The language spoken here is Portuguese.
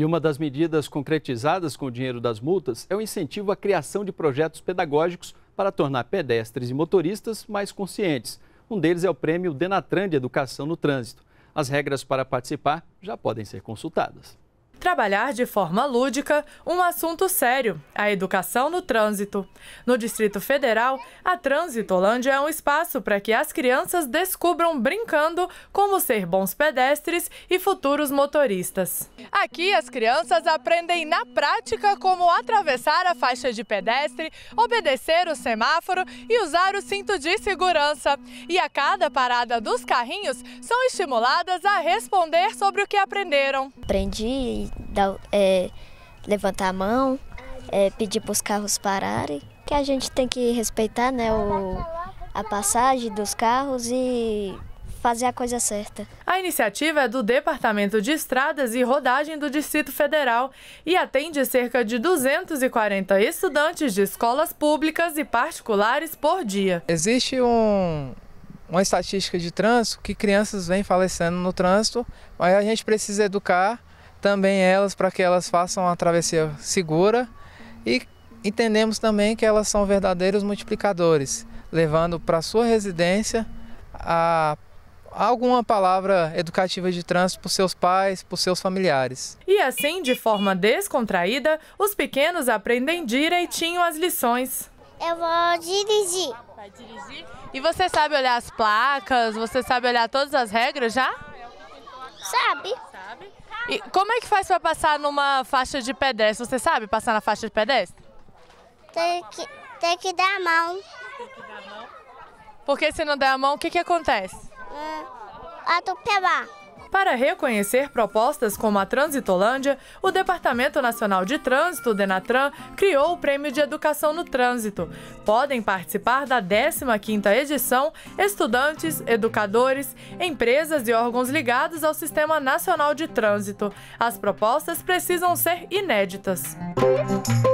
E uma das medidas concretizadas com o dinheiro das multas é o incentivo à criação de projetos pedagógicos para tornar pedestres e motoristas mais conscientes. Um deles é o prêmio Denatran de Educação no Trânsito. As regras para participar já podem ser consultadas trabalhar de forma lúdica um assunto sério, a educação no trânsito. No Distrito Federal, a Transitolândia é um espaço para que as crianças descubram brincando como ser bons pedestres e futuros motoristas. Aqui as crianças aprendem na prática como atravessar a faixa de pedestre, obedecer o semáforo e usar o cinto de segurança. E a cada parada dos carrinhos são estimuladas a responder sobre o que aprenderam. Aprendi dar, é, levantar a mão, é, pedir para os carros pararem, que a gente tem que respeitar né, o, a passagem dos carros e fazer a coisa certa. A iniciativa é do Departamento de Estradas e Rodagem do Distrito Federal e atende cerca de 240 estudantes de escolas públicas e particulares por dia. Existe um, uma estatística de trânsito que crianças vêm falecendo no trânsito, mas a gente precisa educar também elas para que elas façam a travessia segura e entendemos também que elas são verdadeiros multiplicadores, levando para sua residência a alguma palavra educativa de trânsito para seus pais, para seus familiares. E assim, de forma descontraída, os pequenos aprendem direitinho as lições. Eu vou dirigir. Vai dirigir? E você sabe olhar as placas? Você sabe olhar todas as regras já? Sabe. E como é que faz para passar numa faixa de pedestre? Você sabe passar na faixa de pedestre? Tem que, tem que dar a mão. Tem que dar a mão? Porque se não der a mão, o que, que acontece? Hum, atropelar. Para reconhecer propostas como a Transitolândia, o Departamento Nacional de Trânsito, Denatran, criou o Prêmio de Educação no Trânsito. Podem participar da 15ª edição estudantes, educadores, empresas e órgãos ligados ao Sistema Nacional de Trânsito. As propostas precisam ser inéditas. Música